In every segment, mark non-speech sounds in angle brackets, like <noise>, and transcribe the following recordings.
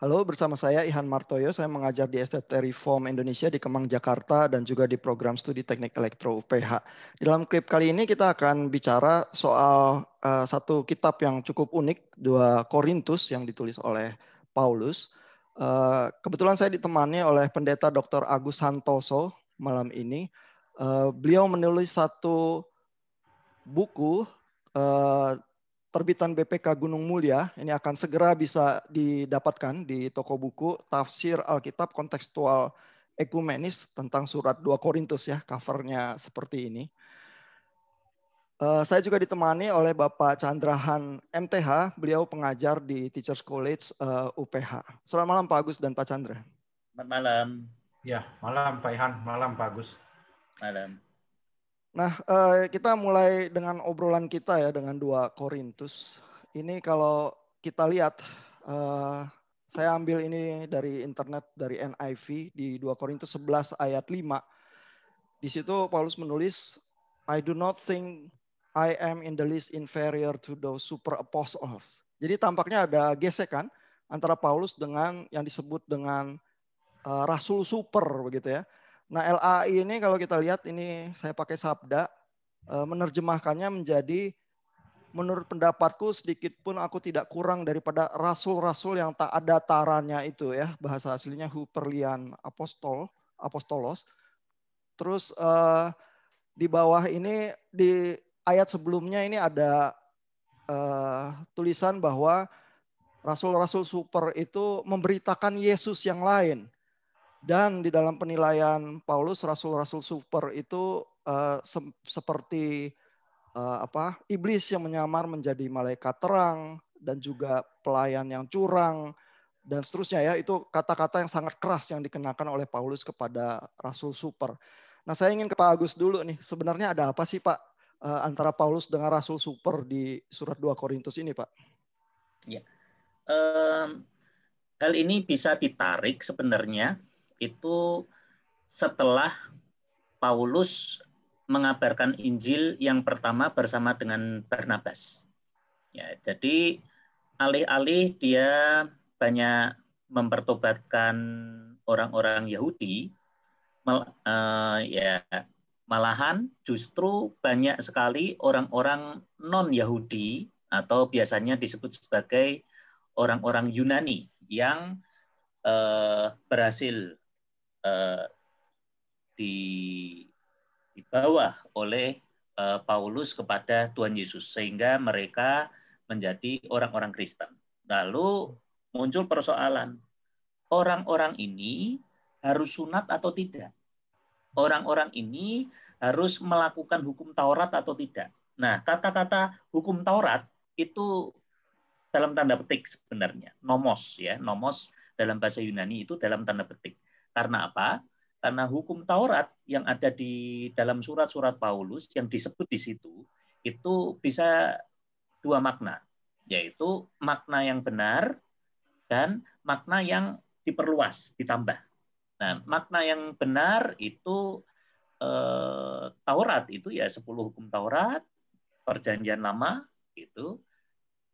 Halo, bersama saya Ihan Martoyo. Saya mengajar di STT Reform Indonesia di Kemang, Jakarta dan juga di program studi Teknik Elektro UPH. Di dalam klip kali ini kita akan bicara soal uh, satu kitab yang cukup unik, dua Korintus yang ditulis oleh Paulus. Uh, kebetulan saya ditemani oleh pendeta Dr. Agus Santoso malam ini. Uh, beliau menulis satu buku uh, terbitan BPK Gunung Mulia ini akan segera bisa didapatkan di toko buku Tafsir Alkitab Kontekstual Ekumenis tentang surat 2 Korintus ya, covernya seperti ini. Eh, saya juga ditemani oleh Bapak Chandrahan MTH, beliau pengajar di Teachers College UPH. Eh, Selamat malam Pak Agus dan Pak Chandra. Selamat malam. Ya, malam Pak Ihan, malam Pak Agus. Malam. Nah, eh, kita mulai dengan obrolan kita ya dengan dua Korintus. Ini kalau kita lihat, eh, saya ambil ini dari internet dari NIV di 2 Korintus 11 ayat 5. Di situ Paulus menulis, I do not think I am in the least inferior to the super apostles. Jadi tampaknya ada gesekan antara Paulus dengan yang disebut dengan eh, rasul super begitu ya Nah, LAI ini kalau kita lihat ini saya pakai sabda eh, menerjemahkannya menjadi menurut pendapatku sedikit pun aku tidak kurang daripada rasul-rasul yang tak ada taranya itu ya bahasa aslinya huperlian apostol apostolos. Terus eh, di bawah ini di ayat sebelumnya ini ada eh, tulisan bahwa rasul-rasul super itu memberitakan Yesus yang lain dan di dalam penilaian Paulus rasul-rasul super itu uh, eh, se seperti uh, apa? iblis yang menyamar menjadi malaikat terang dan juga pelayan yang curang dan seterusnya ya itu kata-kata yang sangat keras yang dikenakan oleh Paulus kepada rasul super. Nah, saya ingin ke Pak Agus dulu nih. Sebenarnya ada apa sih Pak eh, antara Paulus dengan rasul super di surat 2 Korintus ini, Pak? Ya. Um, hal ini bisa ditarik sebenarnya itu setelah Paulus mengabarkan Injil yang pertama bersama dengan Barnabas. Ya, jadi alih-alih dia banyak mempertobatkan orang-orang Yahudi, mal, uh, ya malahan justru banyak sekali orang-orang non Yahudi atau biasanya disebut sebagai orang-orang Yunani yang eh, berhasil Eh, di, bawah oleh eh, Paulus kepada Tuhan Yesus sehingga mereka menjadi orang-orang Kristen. Lalu muncul persoalan orang-orang ini harus sunat atau tidak? Orang-orang ini harus melakukan hukum Taurat atau tidak? Nah, kata-kata hukum Taurat itu dalam tanda petik sebenarnya, nomos ya, nomos dalam bahasa Yunani itu dalam tanda petik. Karena apa? Karena hukum Taurat yang ada di dalam surat-surat Paulus yang disebut di situ itu bisa dua makna, yaitu makna yang benar dan makna yang diperluas, ditambah. Nah, makna yang benar itu eh, Taurat itu ya 10 hukum Taurat, perjanjian lama itu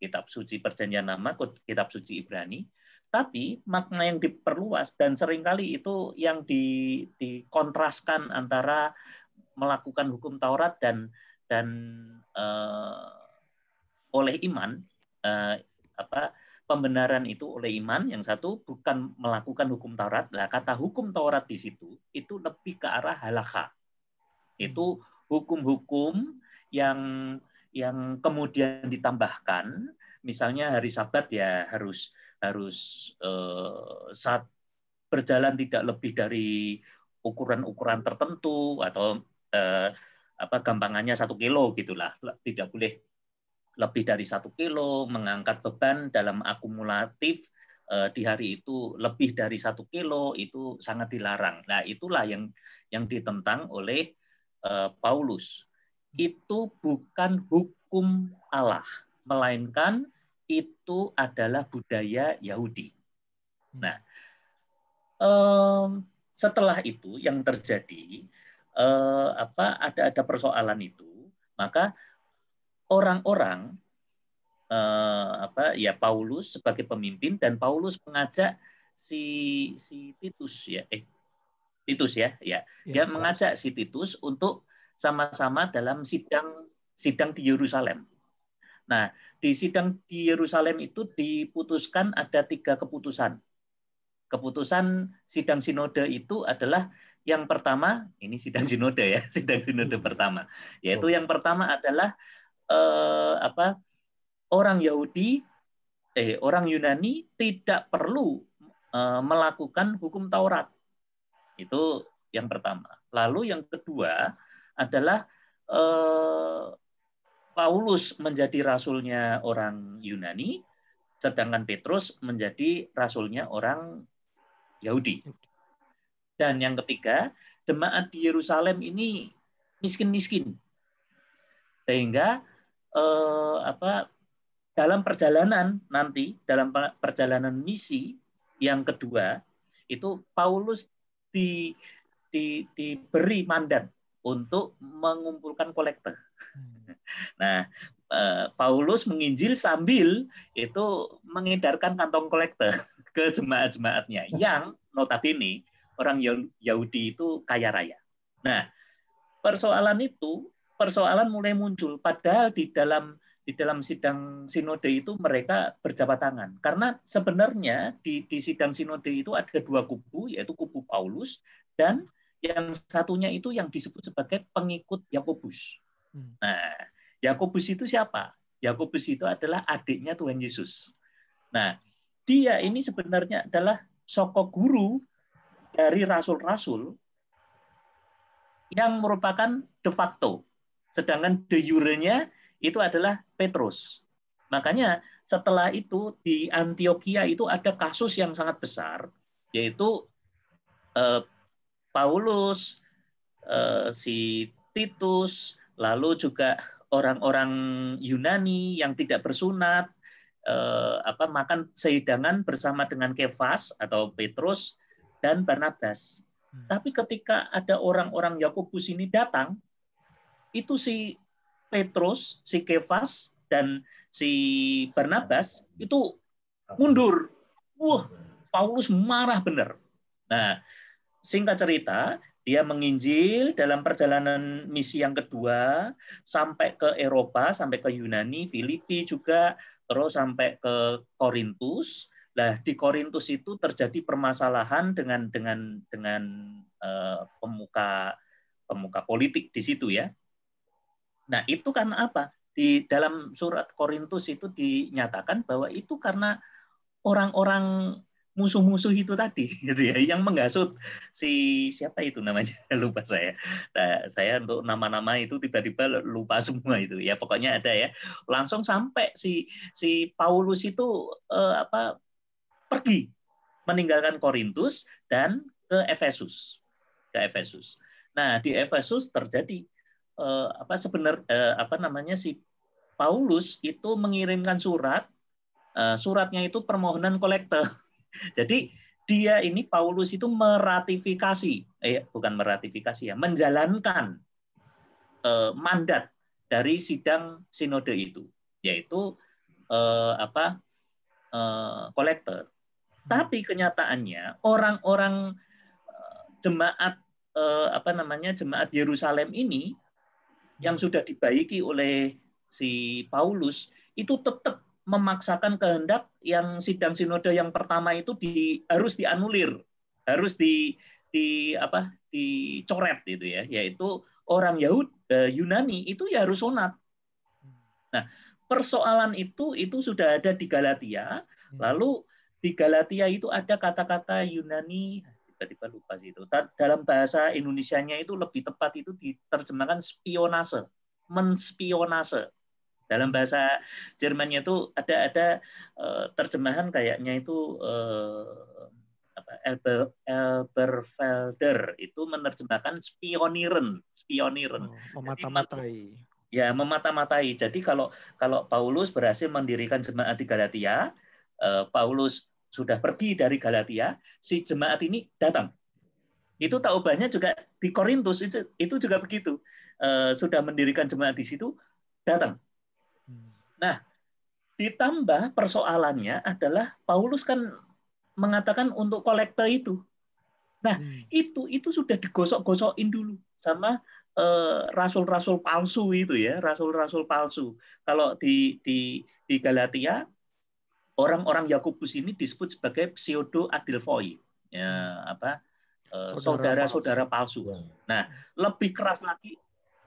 kitab suci perjanjian lama, kitab suci Ibrani. Tapi makna yang diperluas dan seringkali itu yang di, dikontraskan antara melakukan hukum Taurat dan dan uh, oleh iman uh, apa pembenaran itu oleh iman yang satu bukan melakukan hukum Taurat. lah kata hukum Taurat di situ itu lebih ke arah halakha. Itu hukum-hukum yang yang kemudian ditambahkan misalnya hari Sabat ya harus harus eh, saat berjalan tidak lebih dari ukuran-ukuran tertentu atau eh, apa gampangannya satu kilo gitulah tidak boleh lebih dari satu kilo mengangkat beban dalam akumulatif eh, di hari itu lebih dari satu kilo itu sangat dilarang nah itulah yang yang ditentang oleh eh, Paulus itu bukan hukum Allah melainkan itu adalah budaya Yahudi. Hmm. Nah, um, setelah itu yang terjadi uh, apa ada ada persoalan itu, maka orang-orang uh, apa ya Paulus sebagai pemimpin dan Paulus mengajak si si Titus ya eh Titus ya ya, ya dia ya, mengajak si Titus untuk sama-sama dalam sidang sidang di Yerusalem. Nah, di sidang di Yerusalem itu diputuskan ada tiga keputusan. Keputusan sidang sinode itu adalah yang pertama, ini sidang sinode ya, <laughs> sidang sinode pertama, yaitu yang pertama adalah eh, apa orang Yahudi, eh, orang Yunani tidak perlu eh, melakukan hukum Taurat. Itu yang pertama. Lalu yang kedua adalah eh, Paulus menjadi rasulnya orang Yunani, sedangkan Petrus menjadi rasulnya orang Yahudi. Dan yang ketiga, jemaat di Yerusalem ini miskin-miskin. Sehingga eh, apa dalam perjalanan nanti dalam perjalanan misi yang kedua itu Paulus di, di, diberi mandat untuk mengumpulkan kolektor. Hmm Nah, eh, Paulus menginjil sambil itu mengedarkan kantong kolektor <laughs> ke jemaat-jemaatnya yang notabene orang Yahudi itu kaya raya. Nah, persoalan itu persoalan mulai muncul padahal di dalam di dalam sidang sinode itu mereka berjabat tangan karena sebenarnya di, di sidang sinode itu ada dua kubu yaitu kubu Paulus dan yang satunya itu yang disebut sebagai pengikut Yakobus. Hmm. Nah, Yakobus itu siapa? Yakobus itu adalah adiknya Tuhan Yesus. Nah, dia ini sebenarnya adalah soko guru dari rasul-rasul yang merupakan de facto. Sedangkan de jure-nya itu adalah Petrus. Makanya setelah itu di Antioquia itu ada kasus yang sangat besar yaitu eh, Paulus, eh, si Titus, lalu juga orang-orang Yunani yang tidak bersunat eh, apa makan sehidangan bersama dengan Kefas atau Petrus dan Barnabas. Hmm. Tapi ketika ada orang-orang Yakobus ini datang, itu si Petrus, si Kefas dan si Barnabas itu mundur. Wah, Paulus marah benar. Nah, singkat cerita, dia menginjil dalam perjalanan misi yang kedua sampai ke Eropa, sampai ke Yunani, Filipi juga, terus sampai ke Korintus. Nah, di Korintus itu terjadi permasalahan dengan dengan dengan uh, pemuka pemuka politik di situ ya. Nah, itu karena apa? Di dalam surat Korintus itu dinyatakan bahwa itu karena orang-orang musuh-musuh itu tadi <laughs> gitu ya yang menghasut si siapa itu namanya <laughs> lupa saya nah, saya untuk nama-nama itu tiba-tiba lupa <laughs> semua itu ya pokoknya ada ya langsung sampai si si Paulus itu eh, apa pergi meninggalkan Korintus dan ke Efesus ke Efesus nah di Efesus terjadi eh, apa sebenarnya eh, apa namanya si Paulus itu mengirimkan surat eh, suratnya itu permohonan kolektor jadi dia ini Paulus itu meratifikasi, eh bukan meratifikasi ya, menjalankan eh, mandat dari sidang sinode itu, yaitu eh, apa eh, kolektor. Hmm. Tapi kenyataannya orang-orang eh, jemaat eh, apa namanya jemaat Yerusalem ini yang sudah dibaiki oleh si Paulus itu tetap memaksakan kehendak yang sidang sinode yang pertama itu di, harus dianulir, harus di, di apa dicoret gitu ya, yaitu orang Yahudi eh, Yunani itu ya harus sunat. Nah, persoalan itu itu sudah ada di Galatia, hmm. lalu di Galatia itu ada kata-kata Yunani tiba-tiba lupa sih itu. Dalam bahasa Indonesianya itu lebih tepat itu diterjemahkan spionase, menspionase dalam bahasa Jermannya itu ada ada eh, terjemahan kayaknya itu uh, apa, itu menerjemahkan spioniren, spioniren. Oh, memata-matai. Ya, memata-matai. Jadi kalau kalau Paulus berhasil mendirikan jemaat di Galatia, eh, Paulus sudah pergi dari Galatia, si jemaat ini datang. Itu taubahnya juga di Korintus itu itu juga begitu. sudah mendirikan jemaat di situ, datang. Nah, ditambah persoalannya adalah Paulus kan mengatakan untuk kolekte itu. Nah, hmm. itu itu sudah digosok-gosokin dulu sama eh, rasul-rasul uh, palsu itu ya, rasul-rasul palsu. Kalau di di di Galatia orang-orang Yakobus ini disebut sebagai pseudo Adilfoi Ya, hmm. apa? Eh, saudara-saudara palsu. Ya. Nah, lebih keras lagi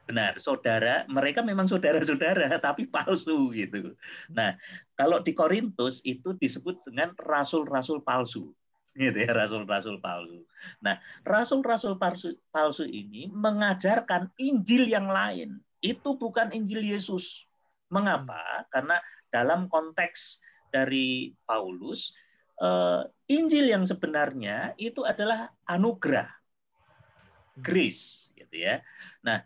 benar saudara mereka memang saudara-saudara <laughs> tapi palsu gitu nah kalau di Korintus itu disebut dengan rasul-rasul palsu gitu ya rasul-rasul palsu nah rasul-rasul palsu palsu ini mengajarkan Injil yang lain itu bukan Injil Yesus mengapa karena dalam konteks dari Paulus eh, Injil yang sebenarnya itu adalah anugerah hmm. grace gitu ya nah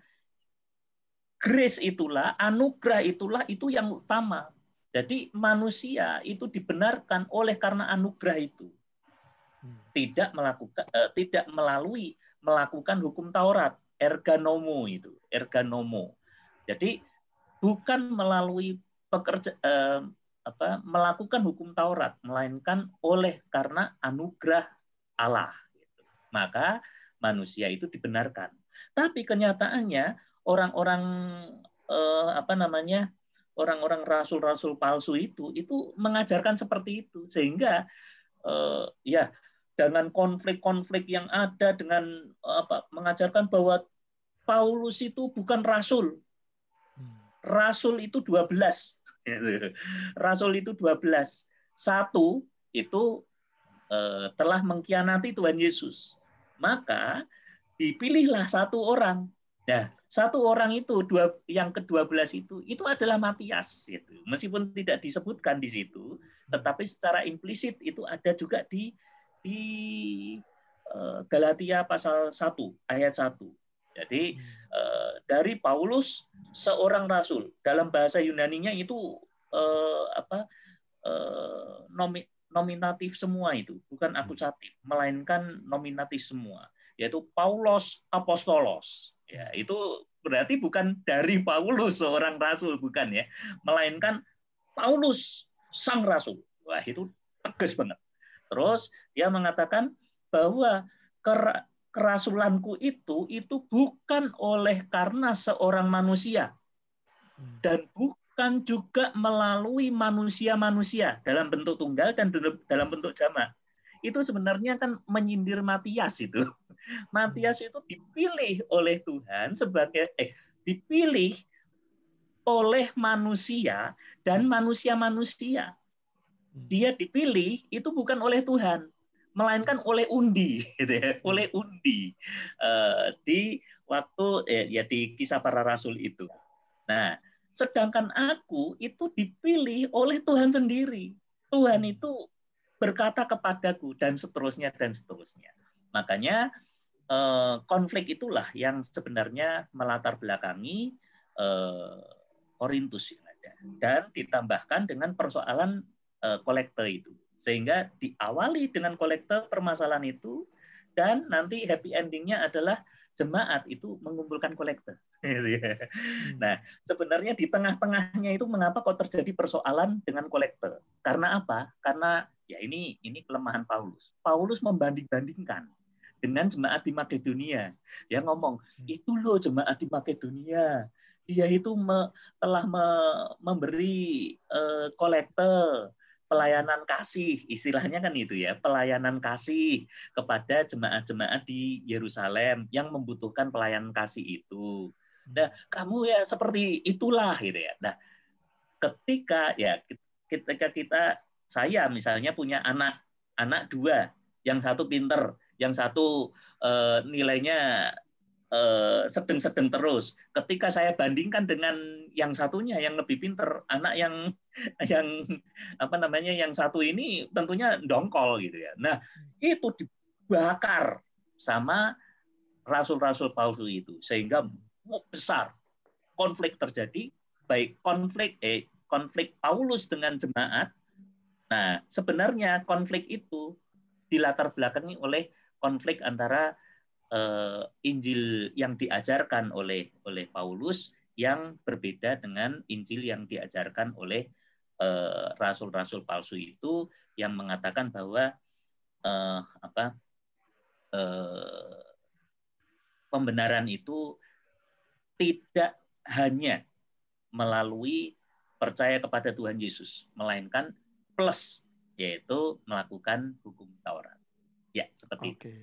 grace itulah, anugerah itulah itu yang utama. Jadi manusia itu dibenarkan oleh karena anugerah itu. Hmm. Tidak melakukan eh, tidak melalui melakukan hukum Taurat, erganomo itu, erganomo. Jadi bukan melalui pekerja eh, apa melakukan hukum Taurat, melainkan oleh karena anugerah Allah. Gitu. Maka manusia itu dibenarkan. Tapi kenyataannya orang-orang eh, apa namanya orang-orang rasul-rasul palsu itu itu mengajarkan seperti itu sehingga eh, ya dengan konflik-konflik yang ada dengan eh, apa mengajarkan bahwa Paulus itu bukan rasul. Rasul itu 12. <laughs> rasul itu 12. Satu itu eh, telah mengkhianati Tuhan Yesus. Maka dipilihlah satu orang. Nah, satu orang itu dua yang ke-12 itu itu adalah Matias itu. Meskipun tidak disebutkan di situ, hmm. tetapi secara implisit itu ada juga di di eh, Galatia pasal 1 ayat 1. Jadi hmm. eh, dari Paulus seorang rasul dalam bahasa Yunaninya itu eh, apa nominatif semua itu, bukan hmm. akusatif, melainkan nominatif semua, yaitu Paulus apostolos Ya, itu berarti bukan dari Paulus seorang rasul bukan ya, melainkan Paulus sang rasul. Wah, itu tegas banget. Terus dia mengatakan bahwa kerasulanku itu itu bukan oleh karena seorang manusia hmm. dan bukan juga melalui manusia-manusia dalam bentuk tunggal dan dalam bentuk jamaah itu sebenarnya kan menyindir Matias itu. <laughs> Matias hmm. itu dipilih oleh Tuhan sebagai eh dipilih oleh manusia dan hmm. manusia-manusia. Hmm. Dia dipilih itu bukan oleh Tuhan, melainkan oleh undi, <laughs> gitu ya, oleh undi eh, di waktu eh, ya di kisah para rasul itu. Nah, sedangkan aku itu dipilih oleh Tuhan sendiri. Tuhan itu berkata kepadaku dan seterusnya dan seterusnya. Makanya eh, konflik itulah yang sebenarnya melatar belakangi eh, Korintus yang ada dan ditambahkan dengan persoalan eh, kolektor itu sehingga diawali dengan kolektor permasalahan itu dan nanti happy endingnya adalah jemaat itu mengumpulkan kolektor. <laughs> Gitu ya. hmm. nah, sebenarnya di tengah-tengahnya itu mengapa kok terjadi persoalan dengan kolektor? Karena apa? Karena ya ini ini kelemahan Paulus. Paulus membanding-bandingkan dengan jemaat di Makedonia. Dia ngomong, hmm. itu loh jemaat di Makedonia. Dia itu me, telah me, memberi eh, kolektor. kolekte pelayanan kasih, istilahnya kan itu ya, pelayanan kasih kepada jemaat-jemaat di Yerusalem yang membutuhkan pelayanan kasih itu. Hmm. Nah, kamu ya seperti itulah gitu ya. Nah, ketika ya ketika kita saya misalnya punya anak anak dua, yang satu pinter, yang satu eh, nilainya Eh, sedang-sedang terus. Ketika saya bandingkan dengan yang satunya yang lebih pinter, anak yang <laughs> yang apa namanya yang satu ini tentunya dongkol gitu ya. Nah itu dibakar sama rasul-rasul Paulus itu sehingga besar konflik terjadi baik konflik eh konflik Paulus dengan jemaat. Nah, sebenarnya konflik itu dilatar belakangi oleh konflik antara uh, Injil yang diajarkan oleh oleh Paulus yang berbeda dengan Injil yang diajarkan oleh eh, rasul-rasul uh, palsu itu yang mengatakan bahwa uh, apa uh, pembenaran itu tidak hanya melalui percaya kepada Tuhan Yesus, melainkan plus yaitu melakukan hukum Taurat. Ya, seperti okay.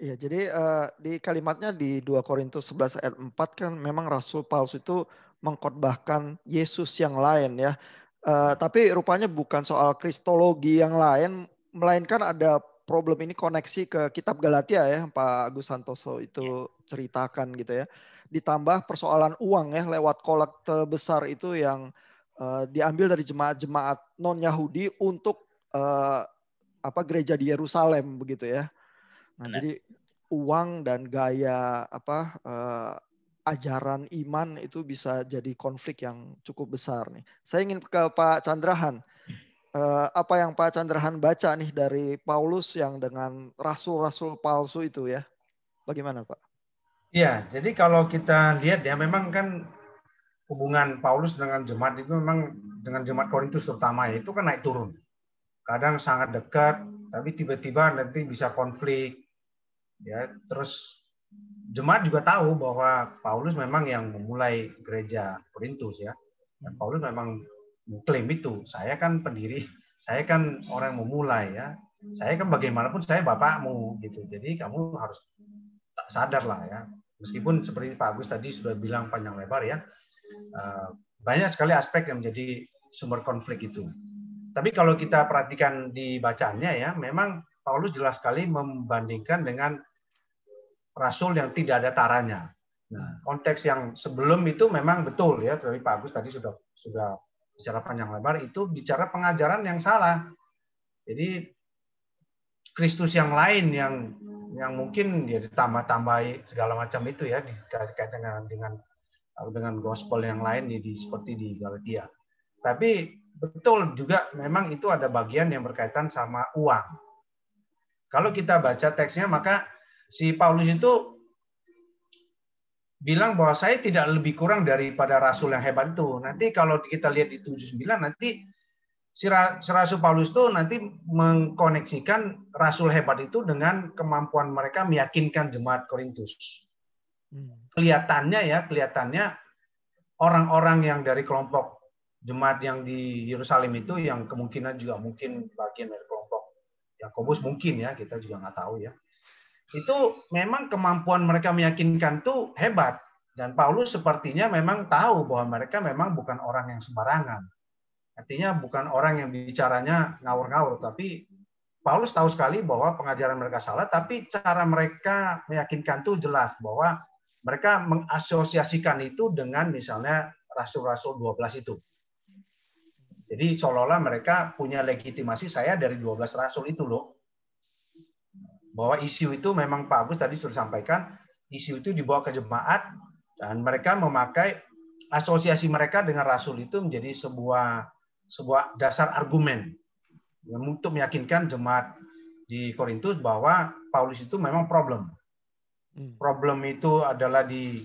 Iya, jadi uh, di kalimatnya di 2 Korintus 11 ayat 4 kan memang rasul palsu itu mengkhotbahkan Yesus yang lain ya. Uh, tapi rupanya bukan soal kristologi yang lain, melainkan ada problem ini koneksi ke kitab Galatia ya, Pak Agus Santoso itu iya. ceritakan gitu ya. Ditambah persoalan uang ya lewat kolekte besar itu yang uh, diambil dari jemaat-jemaat non-Yahudi untuk uh, apa gereja di Yerusalem begitu ya Nah, Benar. jadi uang dan gaya apa uh, ajaran iman itu bisa jadi konflik yang cukup besar nih. Saya ingin ke Pak Chandrahan. Uh, apa yang Pak Chandrahan baca nih dari Paulus yang dengan rasul-rasul palsu itu ya? Bagaimana Pak? Iya, jadi kalau kita lihat ya memang kan hubungan Paulus dengan jemaat itu memang dengan jemaat Korintus terutama ya, itu kan naik turun. Kadang sangat dekat, tapi tiba-tiba nanti bisa konflik, ya terus jemaat juga tahu bahwa Paulus memang yang memulai gereja Korintus ya dan ya, hmm. Paulus memang klaim itu saya kan pendiri saya kan orang yang memulai ya saya kan bagaimanapun saya bapakmu gitu jadi kamu harus tak sadar lah ya meskipun hmm. seperti Pak Agus tadi sudah bilang panjang lebar ya eh, banyak sekali aspek yang menjadi sumber konflik itu tapi kalau kita perhatikan di bacaannya ya memang Paulus jelas sekali membandingkan dengan rasul yang tidak ada taranya. Nah, hmm. konteks yang sebelum itu memang betul ya tapi Pak Agus tadi sudah sudah bicara panjang lebar itu bicara pengajaran yang salah. Jadi Kristus yang lain yang yang mungkin dia ya, ditambah-tambahi segala macam itu ya dikaitkan dengan dengan dengan gospel yang lain di, di seperti di Galatia. Tapi betul juga memang itu ada bagian yang berkaitan sama uang. Kalau kita baca teksnya maka si Paulus itu bilang bahwa saya tidak lebih kurang daripada rasul yang hebat itu. Nanti kalau kita lihat di 79 nanti si Rasul Paulus itu nanti mengkoneksikan rasul hebat itu dengan kemampuan mereka meyakinkan jemaat Korintus. Hmm. Kelihatannya ya, kelihatannya orang-orang yang dari kelompok jemaat yang di Yerusalem itu yang kemungkinan juga mungkin bagian dari kelompok Yakobus mungkin ya, kita juga nggak tahu ya itu memang kemampuan mereka meyakinkan tuh hebat dan Paulus sepertinya memang tahu bahwa mereka memang bukan orang yang sembarangan. Artinya bukan orang yang bicaranya ngawur-ngawur, tapi Paulus tahu sekali bahwa pengajaran mereka salah, tapi cara mereka meyakinkan tuh jelas bahwa mereka mengasosiasikan itu dengan misalnya rasul-rasul 12 itu. Jadi seolah-olah mereka punya legitimasi saya dari 12 rasul itu loh bahwa isu itu memang Pak Agus tadi sudah sampaikan isu itu dibawa ke jemaat dan mereka memakai asosiasi mereka dengan Rasul itu menjadi sebuah sebuah dasar argumen untuk meyakinkan jemaat di Korintus bahwa Paulus itu memang problem. Hmm. Problem itu adalah di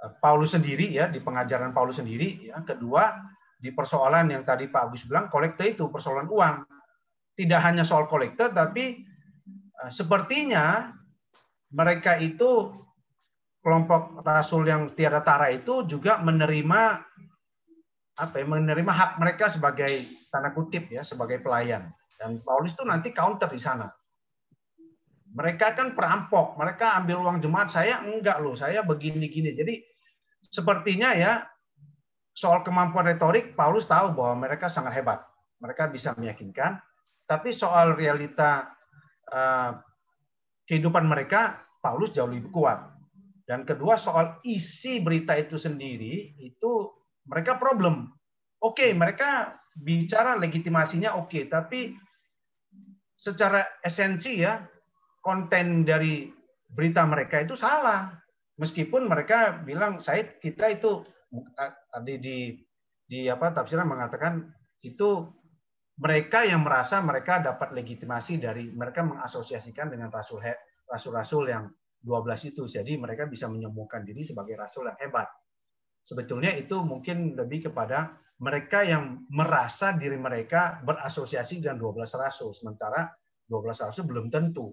eh, Paulus sendiri ya di pengajaran Paulus sendiri. yang Kedua di persoalan yang tadi Pak Agus bilang kolekte itu persoalan uang. Tidak hanya soal kolekte tapi Nah, sepertinya mereka itu kelompok rasul yang tiada tara itu juga menerima apa ya, menerima hak mereka sebagai tanda kutip ya sebagai pelayan dan Paulus itu nanti counter di sana mereka kan perampok mereka ambil uang jemaat saya enggak loh saya begini-gini jadi sepertinya ya soal kemampuan retorik Paulus tahu bahwa mereka sangat hebat mereka bisa meyakinkan tapi soal realita Eh, kehidupan mereka Paulus jauh lebih kuat. Dan kedua soal isi berita itu sendiri itu mereka problem. Oke, okay, mereka bicara legitimasinya oke, okay, tapi secara esensi ya konten dari berita mereka itu salah. Meskipun mereka bilang saya kita itu eh, tadi di di apa tafsiran mengatakan itu mereka yang merasa mereka dapat legitimasi dari mereka mengasosiasikan dengan rasul rasul-rasul yang 12 itu. Jadi mereka bisa menyembuhkan diri sebagai rasul yang hebat. Sebetulnya itu mungkin lebih kepada mereka yang merasa diri mereka berasosiasi dengan 12 rasul sementara 12 rasul belum tentu.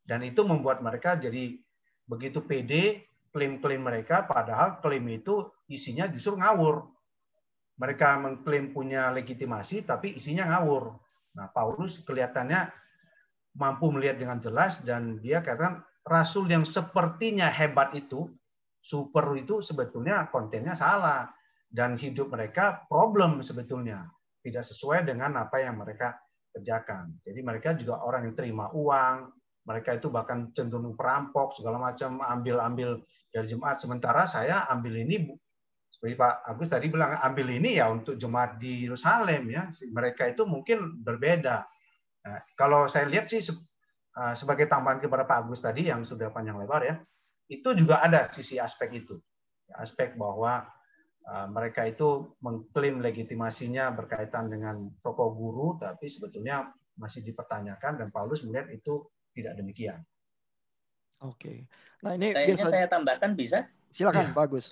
Dan itu membuat mereka jadi begitu pede klaim-klaim mereka padahal klaim itu isinya justru ngawur mereka mengklaim punya legitimasi tapi isinya ngawur. Nah, Paulus kelihatannya mampu melihat dengan jelas dan dia katakan rasul yang sepertinya hebat itu, super itu sebetulnya kontennya salah dan hidup mereka problem sebetulnya, tidak sesuai dengan apa yang mereka kerjakan. Jadi mereka juga orang yang terima uang, mereka itu bahkan cenderung perampok segala macam ambil-ambil dari jemaat sementara saya ambil ini jadi Pak Agus tadi bilang ambil ini ya untuk jemaat di Yerusalem ya mereka itu mungkin berbeda nah, kalau saya lihat sih eh, sebagai tambahan kepada Pak Agus tadi yang sudah panjang lebar ya itu juga ada sisi aspek itu aspek bahwa eh, mereka itu mengklaim legitimasinya berkaitan dengan tokoh guru tapi sebetulnya masih dipertanyakan dan Paulus melihat itu tidak demikian. Oke. Nah ini kayaknya saya tambahkan bisa? Silakan ya. bagus.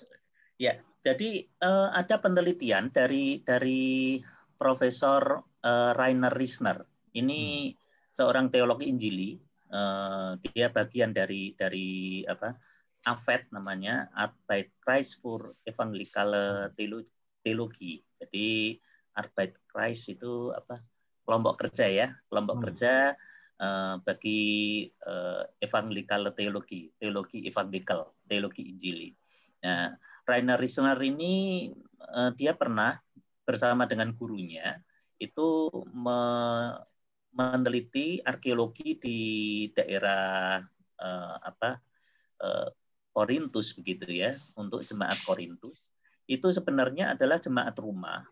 Ya, jadi uh, ada penelitian dari dari Profesor uh, Rainer Risner. Ini hmm. seorang teolog Injili. Uh, dia bagian dari dari apa? AFET namanya, Arbeit Kreis für Evangelikale Theology. Jadi Arbeit Kreis itu apa? kelompok kerja ya, kelompok hmm. kerja uh, bagi uh, evangelical teologi, teologi evangelikal, teologi Injili. Nah, Rainer Riesler ini eh, dia pernah bersama dengan gurunya itu meneliti arkeologi di daerah eh, apa Korintus eh, begitu ya untuk jemaat Korintus itu sebenarnya adalah jemaat rumah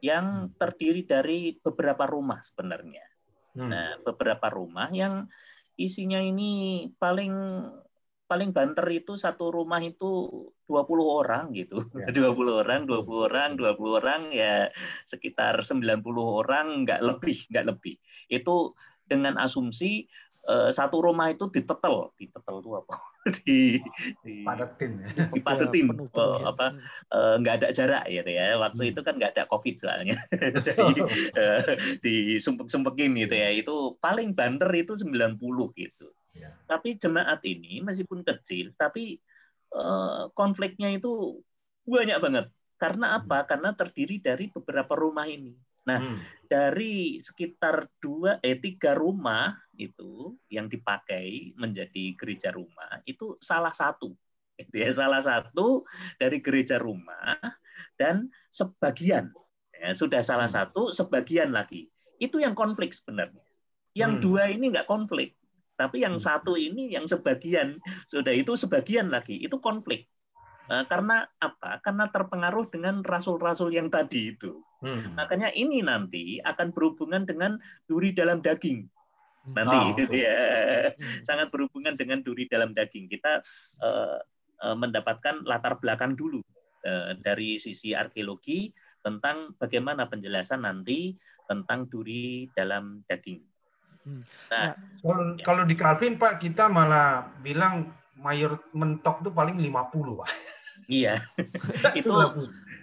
yang hmm. terdiri dari beberapa rumah sebenarnya. Hmm. Nah, beberapa rumah yang isinya ini paling paling banter itu satu rumah itu 20 orang gitu. Ya. 20 <laughs> orang, 20 orang, 20 orang ya sekitar 90 orang nggak lebih, nggak lebih. Itu dengan asumsi eh, satu rumah itu ditetel, ditetel itu apa? <laughs> di, di ya. Dipadetin iya, oh, ya. apa hmm. enggak eh, ada jarak gitu ya. Waktu hmm. itu kan enggak ada Covid soalnya. <laughs> Jadi eh, disumpek-sumpekin gitu ya. Itu paling banter itu 90 gitu Iya. Tapi jemaat ini meskipun kecil, tapi eh, konfliknya itu banyak banget. Karena hmm. apa? Karena terdiri dari beberapa rumah ini. Nah, hmm. dari sekitar dua eh tiga rumah itu yang dipakai menjadi gereja rumah itu salah satu ya salah satu dari gereja rumah dan sebagian ya, sudah salah hmm. satu sebagian lagi itu yang konflik sebenarnya yang hmm. dua ini nggak konflik tapi yang hmm. satu ini yang sebagian sudah itu sebagian lagi itu konflik. Eh, karena apa? Karena terpengaruh dengan rasul-rasul yang tadi itu. Hmm. Makanya ini nanti akan berhubungan dengan duri dalam daging hmm. nanti oh. <laughs> ya hmm. sangat berhubungan dengan duri dalam daging kita uh, uh, mendapatkan latar belakang dulu uh, dari sisi arkeologi tentang bagaimana penjelasan nanti tentang duri dalam daging Hmm. Nah, nah, kalau, ya. kalau di Calvin Pak kita malah bilang mayor mentok tuh paling 50 Pak. Iya. <laughs> itu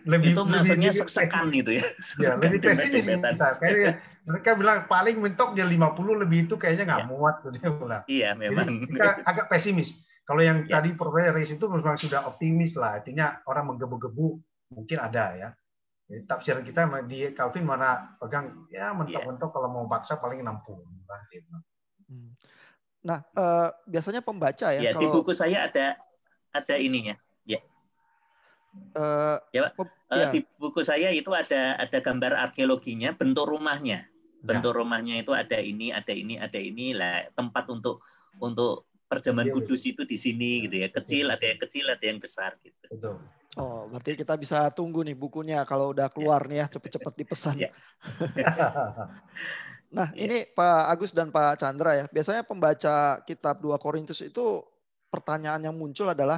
lebih itu maksudnya seksekan itu ya. <laughs> ya lebih pesimis kita. Kayaknya mereka bilang paling mentok dia 50 lebih itu kayaknya nggak ya. muat tuh dia bilang. Iya memang. Jadi kita agak pesimis. Kalau yang ya. tadi Profesor Reis itu memang sudah optimis lah, artinya orang menggebu-gebu mungkin ada ya. Jadi tafsiran kita di Calvin mana pegang ya mentok-mentok kalau mau paksa paling 60 lah dia hmm. Nah, eh, biasanya pembaca ya, ya kalau... di buku saya ada ada ininya. Ya. Uh, ya, Pak. Eh, ya. Di buku saya itu ada ada gambar arkeologinya, bentuk rumahnya. Ya. Bentuk ya. rumahnya itu ada ini, ada ini, ada ini lah tempat untuk untuk perjaman iya, iya. kudus itu di sini gitu ya. Iya, kecil, ada yang kecil, ada yang besar gitu. Betul. Oh, berarti kita bisa tunggu nih bukunya kalau udah iya. keluar nih ya cepet-cepet dipesan. Iya. <laughs> nah, iya. ini Pak Agus dan Pak Chandra ya. Biasanya pembaca kitab 2 Korintus itu pertanyaan yang muncul adalah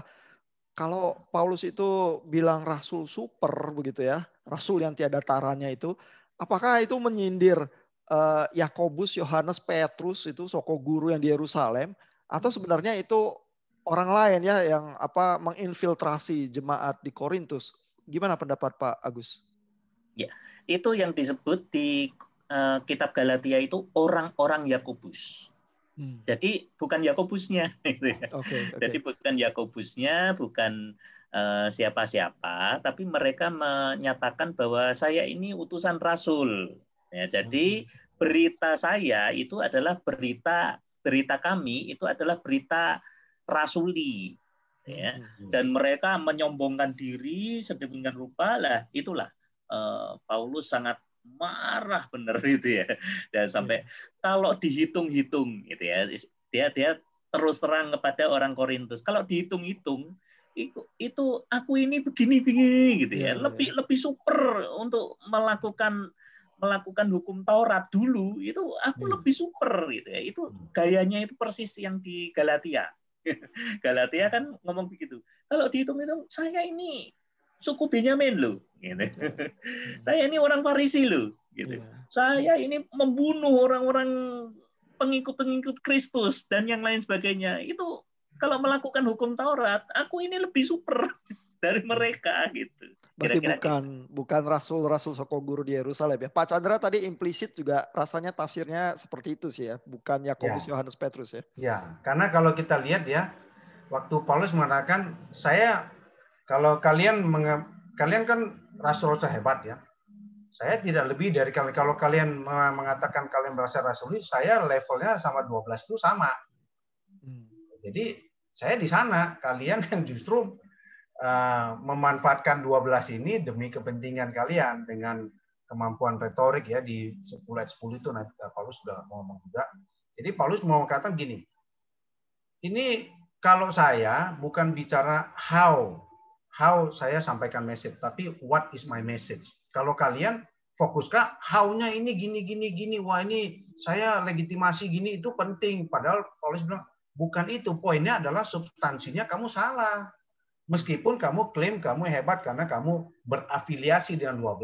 kalau Paulus itu bilang rasul super begitu ya, rasul yang tiada taranya itu, apakah itu menyindir eh, Yakobus, Yohanes, Petrus itu soko guru yang di Yerusalem atau sebenarnya itu orang lain ya yang apa menginfiltrasi jemaat di Korintus. Gimana pendapat Pak Agus? Ya, itu yang disebut di uh, kitab Galatia itu orang-orang Yakobus. Hmm. Jadi bukan Yakobusnya. <laughs> Gitu okay, ya. okay. Jadi bukan Yakobusnya, bukan siapa eh, siapa-siapa, tapi mereka menyatakan bahwa saya ini utusan rasul. Ya, jadi hmm. berita saya itu adalah berita berita kami itu adalah berita rasuli ya hmm. dan mereka menyombongkan diri sedemikian rupa lah itulah uh, Paulus sangat marah bener <laughs> itu ya dan sampai yeah. kalau dihitung-hitung gitu ya dia dia terus terang kepada orang Korintus kalau dihitung-hitung itu, itu aku ini begini-begini gitu ya yeah, iya. lebih yeah. lebih super untuk melakukan melakukan hukum Taurat dulu itu aku hmm. lebih super gitu ya itu hmm. gayanya itu persis yang di Galatia <laughs> Galatia kan ngomong begitu. Kalau dihitung-hitung, saya ini suku Benyamin loh. Gitu. Iya. <laughs> saya ini orang Farisi loh. Gitu. Iya. Saya ini membunuh orang-orang pengikut-pengikut Kristus dan yang lain sebagainya. Itu kalau melakukan hukum Taurat, aku ini lebih super <laughs> dari mereka gitu. Berarti Kira-kira bukan gitu. bukan rasul-rasul soko guru di Yerusalem ya. Pak Chandra tadi implisit juga rasanya tafsirnya seperti itu sih ya, bukan Yakobus ya. Yohanes Petrus ya. Ya, karena kalau kita lihat ya waktu Paulus mengatakan saya kalau kalian menge, kalian kan rasul hebat ya. Saya tidak lebih dari kalau kalau kalian mengatakan kalian berasal rasul, saya levelnya sama 12 itu sama. Hmm. Jadi saya di sana, kalian yang justru uh, memanfaatkan 12 ini demi kepentingan kalian dengan kemampuan retorik ya di 10 ayat 10 itu nanti eh, Paulus sudah ngomong juga. Jadi Paulus mau katakan gini. Ini kalau saya bukan bicara how how saya sampaikan message, tapi what is my message. Kalau kalian Kak, how-nya ini gini gini gini, wah ini saya legitimasi gini itu penting. Padahal Paulus bilang bukan itu, poinnya adalah substansinya kamu salah. Meskipun kamu klaim kamu hebat karena kamu berafiliasi dengan 12,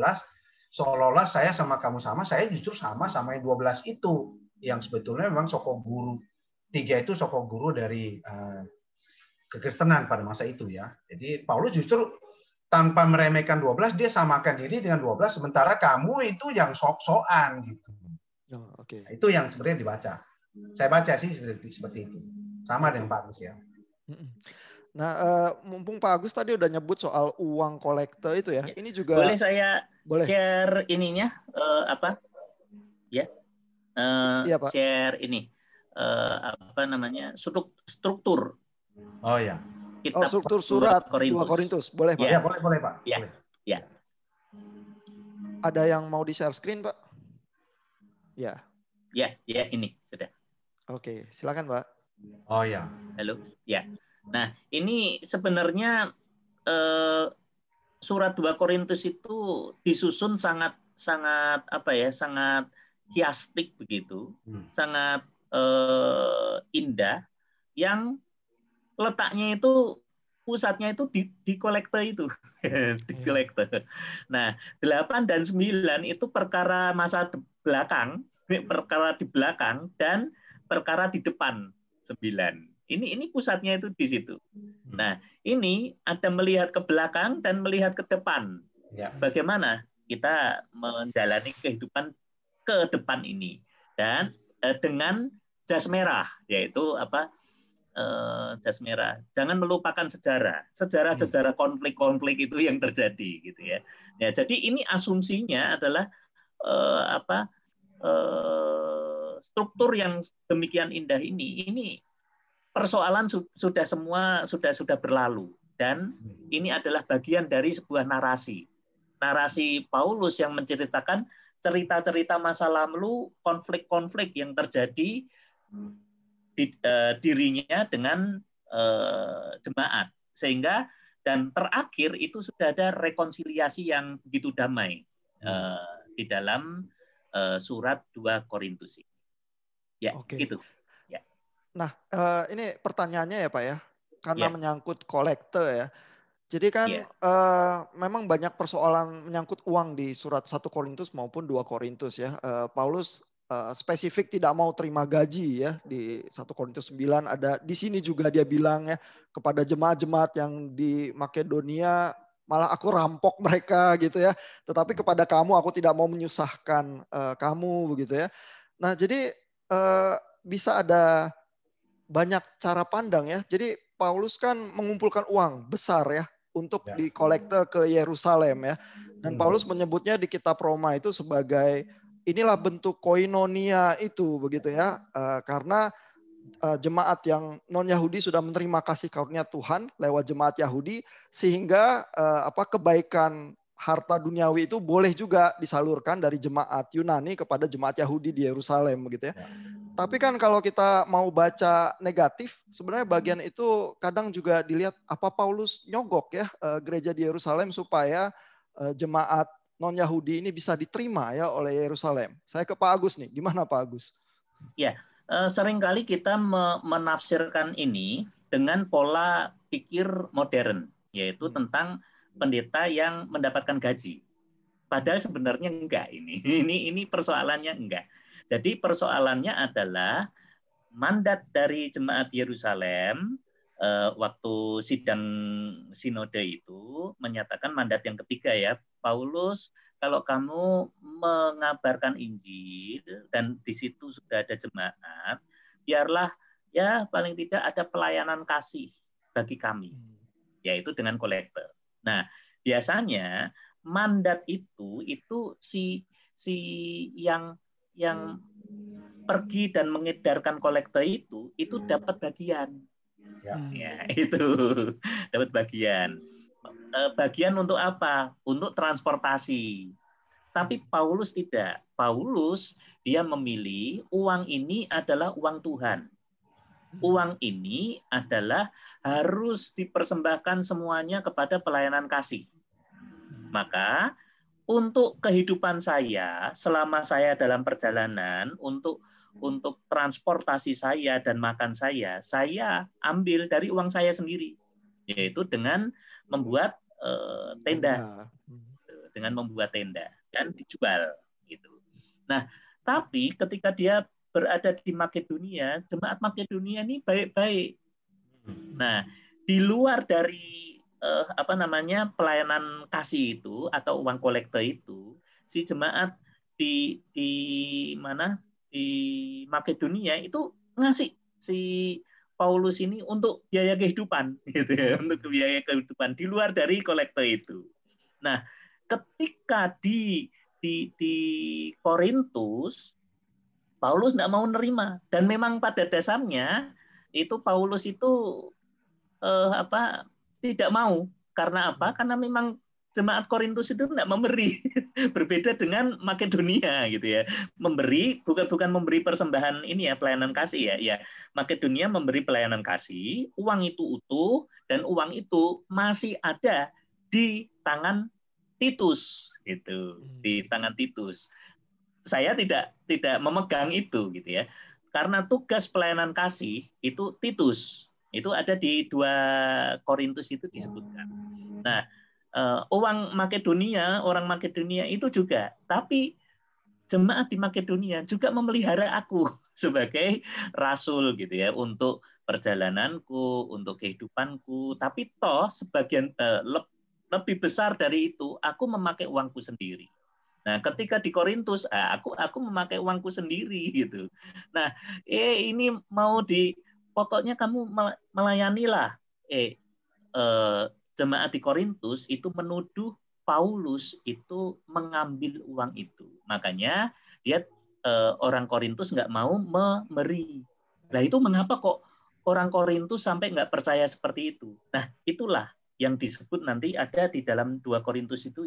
seolah-olah saya sama kamu sama, saya justru sama sama yang 12 itu. Yang sebetulnya memang sokoguru guru. Tiga itu sokoguru guru dari uh, kekristenan pada masa itu ya. Jadi Paulus justru tanpa meremehkan 12 dia samakan diri dengan 12 sementara kamu itu yang sok-sokan gitu. Oh, Oke. Okay. Nah, itu yang sebenarnya dibaca. Saya baca sih seperti, seperti itu. Sama dengan Pak Agus ya. Nah, uh, mumpung Pak Agus tadi udah nyebut soal uang kolektor itu ya, ya. ini juga boleh saya boleh. share ininya uh, apa? Ya, uh, ya share ini uh, apa namanya struktur. Oh ya. Kitab oh struktur surat Korintus. Korintus, boleh Pak? ya iya, boleh boleh Pak. Ya, boleh. ya. Ada yang mau di share screen Pak? Ya. Ya, ya ini sudah. Oke, silakan Pak. Oh ya. Halo, ya. Nah, ini sebenarnya eh, surat 2 Korintus itu disusun sangat sangat apa ya, sangat hiastik begitu, hmm. sangat eh, indah yang letaknya itu pusatnya itu di, di kolektor itu <laughs> di iya. kolektor Nah, 8 dan 9 itu perkara masa belakang, perkara di belakang dan perkara di depan 9. Ini ini pusatnya itu di situ. Hmm. Nah, ini ada melihat ke belakang dan melihat ke depan. Ya. Bagaimana kita menjalani kehidupan ke depan ini dan eh, dengan jas merah yaitu apa eh, jas merah. Jangan melupakan sejarah, sejarah-sejarah hmm. konflik-konflik itu yang terjadi gitu ya. Ya, jadi ini asumsinya adalah eh, apa eh, struktur yang demikian indah ini ini persoalan su sudah semua sudah sudah berlalu dan hmm. ini adalah bagian dari sebuah narasi. Narasi Paulus yang menceritakan cerita-cerita masa lalu, konflik-konflik yang terjadi di, uh, dirinya dengan uh, jemaat. Sehingga dan terakhir itu sudah ada rekonsiliasi yang begitu damai uh, di dalam surat 2 Korintus. Ya, Oke. gitu. Nah, uh, ini pertanyaannya ya Pak ya, karena yeah. menyangkut kolektor ya. Jadi kan yeah. Ya. uh, memang banyak persoalan menyangkut uang di surat 1 Korintus maupun 2 Korintus ya. Uh, Paulus uh, spesifik tidak mau terima gaji ya di 1 Korintus 9 ada di sini juga dia bilang ya kepada jemaat-jemaat yang di Makedonia malah aku rampok mereka gitu ya. Tetapi kepada kamu aku tidak mau menyusahkan uh, kamu begitu ya. Nah, jadi uh, bisa ada banyak cara pandang ya. Jadi Paulus kan mengumpulkan uang besar ya untuk ya. dikolekte ke Yerusalem ya. Dan hmm. Paulus menyebutnya di kitab Roma itu sebagai inilah bentuk koinonia itu begitu ya. Uh, karena uh, jemaat yang non Yahudi sudah menerima kasih karunia Tuhan lewat jemaat Yahudi sehingga uh, apa kebaikan harta duniawi itu boleh juga disalurkan dari jemaat Yunani kepada jemaat Yahudi di Yerusalem begitu ya. ya. Tapi kan kalau kita mau baca negatif, sebenarnya bagian itu kadang juga dilihat apa Paulus nyogok ya eh, gereja di Yerusalem supaya eh, jemaat non Yahudi ini bisa diterima ya oleh Yerusalem. Saya ke Pak Agus nih, gimana Pak Agus? Ya, eh, seringkali kita menafsirkan ini dengan pola pikir modern, yaitu hmm. tentang pendeta yang mendapatkan gaji. Padahal sebenarnya enggak ini. <laughs> Ini ini persoalannya enggak. Jadi persoalannya adalah mandat dari jemaat Yerusalem eh, waktu sidang sinode itu menyatakan mandat yang ketiga ya Paulus kalau kamu mengabarkan Injil dan di situ sudah ada jemaat biarlah ya paling tidak ada pelayanan kasih bagi kami hmm. yaitu dengan kolektor Nah, biasanya mandat itu itu si si yang yang pergi dan mengedarkan kolektor itu itu dapat bagian. Ya, ya itu <laughs> dapat bagian. E, bagian untuk apa? Untuk transportasi. Tapi Paulus tidak. Paulus dia memilih uang ini adalah uang Tuhan. Hmm. uang ini adalah harus dipersembahkan semuanya kepada pelayanan kasih. Maka untuk kehidupan saya selama saya dalam perjalanan untuk untuk transportasi saya dan makan saya, saya ambil dari uang saya sendiri, yaitu dengan membuat uh, tenda, dengan membuat tenda dan dijual gitu. Nah, tapi ketika dia berada di Makedonia, jemaat Makedonia ini baik-baik. Hmm. Nah, di luar dari eh, apa namanya pelayanan kasih itu atau uang kolektor itu, si jemaat di di mana di Makedonia itu ngasih si Paulus ini untuk biaya kehidupan <laughs> gitu ya, untuk biaya kehidupan di luar dari kolektor itu. Nah, ketika di di di Korintus Paulus tidak mau nerima dan memang pada dasarnya itu Paulus itu eh, apa tidak mau karena apa? Hmm. Karena memang jemaat Korintus itu tidak memberi <laughs> berbeda dengan Makedonia gitu ya memberi bukan bukan memberi persembahan ini ya pelayanan kasih ya ya Makedonia memberi pelayanan kasih uang itu utuh dan uang itu masih ada di tangan Titus itu di hmm. tangan Titus saya tidak tidak memegang itu gitu ya. Karena tugas pelayanan kasih itu Titus, itu ada di dua Korintus itu disebutkan. Nah, eh, uang Makedonia, orang Makedonia itu juga, tapi jemaat di Makedonia juga memelihara aku <laughs> sebagai rasul gitu ya untuk perjalananku, untuk kehidupanku, tapi toh sebagian eh, lebih besar dari itu aku memakai uangku sendiri Nah, ketika di Korintus, ah, aku aku memakai uangku sendiri <laughs> gitu. Nah, eh ini mau di pokoknya kamu melayanilah. Eh, eh jemaat di Korintus itu menuduh Paulus itu mengambil uang itu. Makanya dia eh, orang Korintus nggak mau memberi. Nah, itu mengapa kok orang Korintus sampai nggak percaya seperti itu? Nah, itulah yang disebut nanti ada di dalam 2 Korintus itu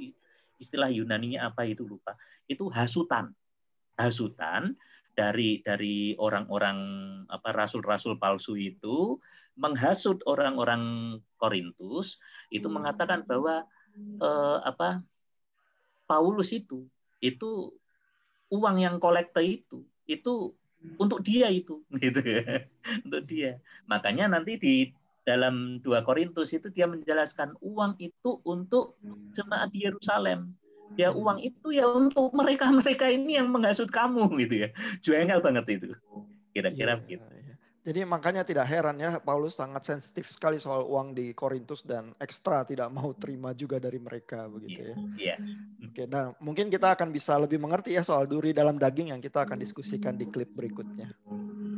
istilah Yunani nya apa itu lupa. Itu hasutan. Hasutan dari dari orang-orang apa rasul-rasul palsu itu menghasut orang-orang Korintus itu hmm. mengatakan bahwa eh, apa Paulus itu itu uang yang kolekte itu itu untuk dia itu <laughs> gitu ya untuk dia makanya nanti di dalam 2 Korintus itu dia menjelaskan uang itu untuk jemaat di Yerusalem. Ya uang itu ya untuk mereka-mereka ini yang menghasut kamu <laughs> gitu ya. Juengel banget itu. Kira-kira yeah, iya, gitu. Yeah. Jadi makanya tidak heran ya Paulus sangat sensitif sekali soal uang di Korintus dan ekstra tidak mau terima juga dari mereka begitu ya. Iya. iya. Oke, nah mungkin kita akan bisa lebih mengerti ya soal duri dalam daging yang kita akan diskusikan di klip berikutnya.